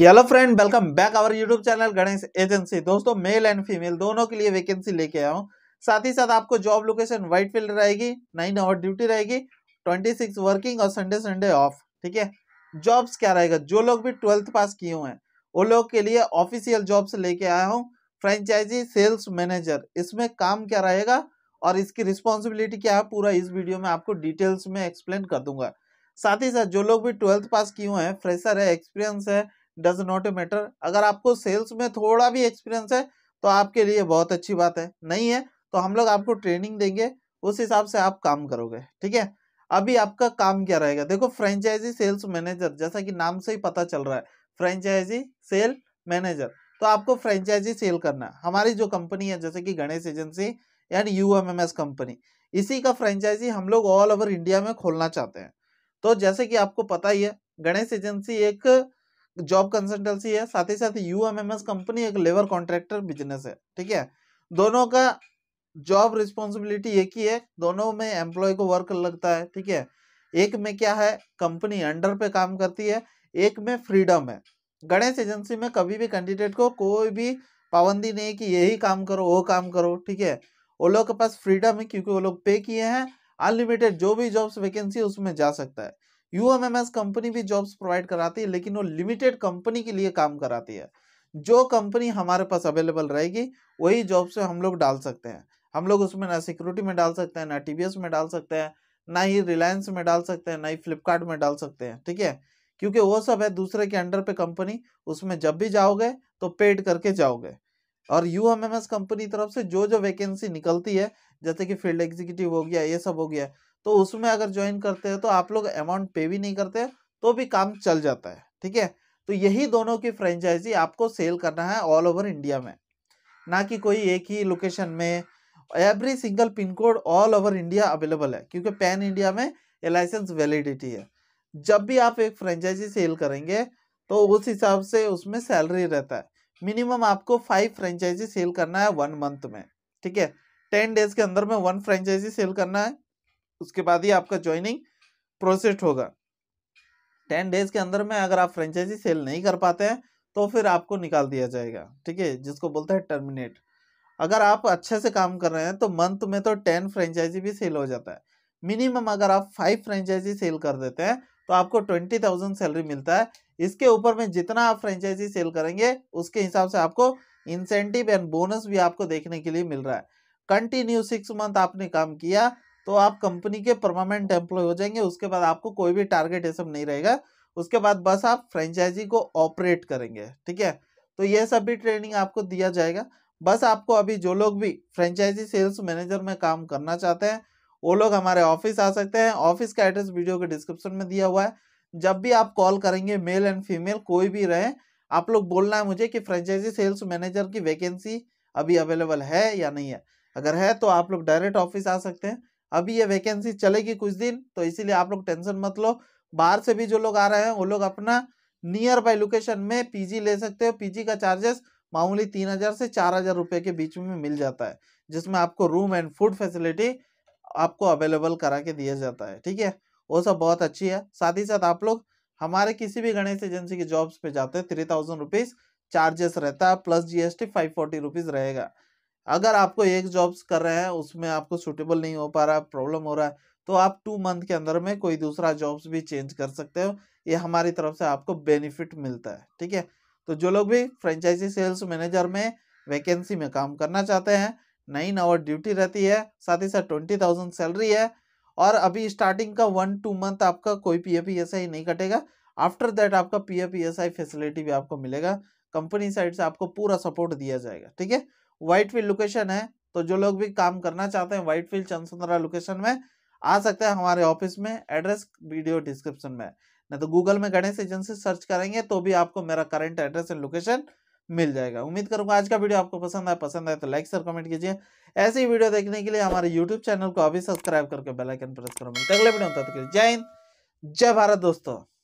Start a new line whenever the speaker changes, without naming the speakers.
hello friend welcome back our YouTube channel Ganesh agency दोस्तों male and female दोनों के लिए वैकेंसी लेके आया हूँ साथ ही साथ आपको जॉब लोकेशन व्हाइट फील्ड रहेगी नाइन आवर ड्यूटी रहेगी ट्वेंटी सिक्स वर्किंग और संडे संडे ऑफ ठीक है जॉब्स क्या रहेगा जो लोग भी ट्वेल्थ पास किए हुए हैं वो लोग के लिए ऑफिशियल जॉब्स लेके आया हूँ फ्रेंचाइजी सेल्स मैनेजर इसमें काम क्या रहेगा और इसकी रिस्पॉन्सिबिलिटी क्या है पूरा इस वीडियो में आपको डिटेल्स में एक्सप्लेन कर दूंगा साथ ही साथ जो लोग भी ट्वेल्थ पास किए हुए हैं फ्रेशर है एक्सपीरियंस है डज नॉट ए मैटर अगर आपको सेल्स में थोड़ा भी एक्सपीरियंस है तो आपके लिए बहुत अच्छी बात है नहीं है तो हम लोग आपको ट्रेनिंग देंगे उस हिसाब से आप काम करोगे ठीक है अभी आपका काम क्या रहेगा देखो फ्रेंचाइजी सेल्स मैनेजर जैसा कि नाम से ही पता चल रहा है फ्रेंचाइजी सेल मैनेजर तो आपको फ्रेंचाइजी सेल करना है हमारी जो कंपनी है जैसे कि गणेश एजेंसी यानी यू कंपनी इसी का फ्रेंचाइजी हम लोग ऑल ओवर इंडिया में खोलना चाहते हैं तो जैसे कि आपको पता ही है गणेश एजेंसी एक जॉब कंसल्टेंसी है साथ ही साथ यू कंपनी एक लेबर कॉन्ट्रैक्टर बिजनेस है ठीक है दोनों का जॉब रिस्पॉन्सिबिलिटी एक ही है दोनों में एम्प्लॉय को वर्क लगता है ठीक है एक में क्या है कंपनी अंडर पे काम करती है एक में फ्रीडम है गणेश एजेंसी में कभी भी कैंडिडेट को कोई भी पाबंदी नहीं कि यही काम करो वो काम करो ठीक है वो लोग के पास फ्रीडम है क्योंकि वो लोग पे किए हैं अनलिमिटेड जो भी जॉब्स वैकेंसी उसमें जा सकता है यूएमएमएस कंपनी भी जॉब्स प्रोवाइड कराती है लेकिन वो लिमिटेड कंपनी के लिए काम कराती है जो कंपनी हमारे पास अवेलेबल रहेगी वही जॉब से हम लोग डाल सकते हैं हम लोग उसमें ना सिक्योरिटी में डाल सकते हैं ना टी में डाल सकते हैं ना ही रिलायंस में डाल सकते हैं ना ही फ्लिपकार्ट में डाल सकते हैं ठीक है क्योंकि वो सब है दूसरे के अंडर पे कंपनी उसमें जब भी जाओगे तो पेड करके जाओगे और यू एम कंपनी तरफ से जो जो वैकेंसी निकलती है जैसे कि फील्ड एग्जीक्यूटिव हो गया ये सब हो गया तो उसमें अगर ज्वाइन करते हैं तो आप लोग अमाउंट पे भी नहीं करते तो भी काम चल जाता है ठीक है तो यही दोनों की फ्रेंचाइजी आपको सेल करना है ऑल ओवर इंडिया में ना कि कोई एक ही लोकेशन में every single pin code all over India available है क्योंकि पैन इंडिया में ये लाइसेंस वैलिडिटी है जब भी आप एक फ्रेंचाइजी सेल करेंगे तो उस हिसाब से उसमें सैलरी रहता है मिनिमम आपको फाइव फ्रेंचाइजी सेल करना है वन मंथ में ठीक है टेन डेज के अंदर में वन फ्रेंचाइजी सेल करना है उसके बाद ही आपका ज्वाइनिंग प्रोसेस होगा टेन डेज के अंदर में अगर आप फ्रेंचाइजी सेल नहीं कर पाते हैं तो फिर आपको निकाल दिया जाएगा ठीक है जिसको बोलते हैं टर्मिनेट अगर आप अच्छे से काम कर रहे हैं तो मंथ में तो टेन फ्रेंचाइजी भी सेल हो जाता है मिनिमम अगर आप फाइव फ्रेंचाइजी सेल कर देते हैं तो आपको ट्वेंटी थाउजेंड सैलरी मिलता है इसके ऊपर में जितना आप फ्रेंचाइजी सेल करेंगे उसके हिसाब से आपको इंसेंटिव एंड बोनस भी आपको देखने के लिए मिल रहा है कंटिन्यू सिक्स मंथ आपने काम किया तो आप कंपनी के परमानेंट एम्प्लॉय हो जाएंगे उसके बाद आपको कोई भी टारगेट ये सब नहीं रहेगा उसके बाद बस आप फ्रेंचाइजी को ऑपरेट करेंगे ठीक है तो ये सब भी ट्रेनिंग आपको दिया जाएगा बस आपको अभी जो लोग भी फ्रेंचाइजी सेल्स मैनेजर में काम करना चाहते हैं वो लोग हमारे ऑफिस आ सकते हैं ऑफिस का एड्रेस वीडियो के डिस्क्रिप्शन में दिया हुआ है जब भी आप कॉल करेंगे मेल एंड फीमेल कोई भी रहे आप लोग बोलना है मुझे कि फ्रेंचाइजी सेल्स मैनेजर की वैकेंसी अभी अवेलेबल है या नहीं है अगर है तो आप लोग डायरेक्ट ऑफिस आ सकते हैं अभी ये वैकेंसी चलेगी कुछ दिन तो इसीलिए आप लोग टेंशन मत लो बाहर से भी जो लोग आ रहे हैं वो लोग अपना नियर बाय लोकेशन में पीजी ले सकते हो पीजी का चार्जेस मामूली तीन हजार से चार हजार रुपये के बीच में मिल जाता है जिसमें आपको रूम एंड फूड फैसिलिटी आपको अवेलेबल करा के दिया जाता है ठीक है वो सब बहुत अच्छी है साथ ही साथ आप लोग हमारे किसी भी गणेश एजेंसी के जॉब्स पे जाते हैं थ्री थाउजेंड रुपीज़ चार्जेस रहता है plus GST five forty rupees रहेगा अगर आपको एक जॉब्स कर रहे हैं उसमें आपको सुटेबल नहीं हो पा रहा प्रॉब्लम हो रहा है तो आप टू मंथ के अंदर में कोई दूसरा जॉब्स भी चेंज कर सकते हो ये हमारी तरफ से आपको बेनिफिट मिलता है ठीक है तो जो लोग भी फ्रेंचाइजी सेल्स मैनेजर में वैकेंसी में काम करना चाहते हैं नाइन आवर ड्यूटी रहती है साथ ही साथ ट्वेंटी थाउजेंड सैलरी है और अभी स्टार्टिंग का वन टू मंथ आपका कोई पी एफ नहीं कटेगा आफ्टर दैट आपका पी एफ फैसिलिटी भी आपको मिलेगा कंपनी साइड से आपको पूरा सपोर्ट दिया जाएगा ठीक है व्हाइट फील्ड लोकेशन है तो जो लोग भी काम करना चाहते हैं व्हाइट फील्ड चंदसुंदरा लोकेशन में आ सकते हैं हमारे ऑफिस में एड्रेस वीडियो डिस्क्रिप्शन में नहीं तो गूगल में गणेश एजेंसी सर्च करेंगे तो भी आपको मेरा करंट एड्रेस एंड लोकेशन मिल जाएगा उम्मीद करूंगा आज का वीडियो आपको पसंद आए पसंद आए तो लाइक सर कमेंट कीजिए ऐसी वीडियो देखने के लिए हमारे यूट्यूब चैनल को अभी सब्सक्राइब करके बेलाइकन प्रेस करो मिलते अगले वीडियो जय हिंद जय भारत दोस्तों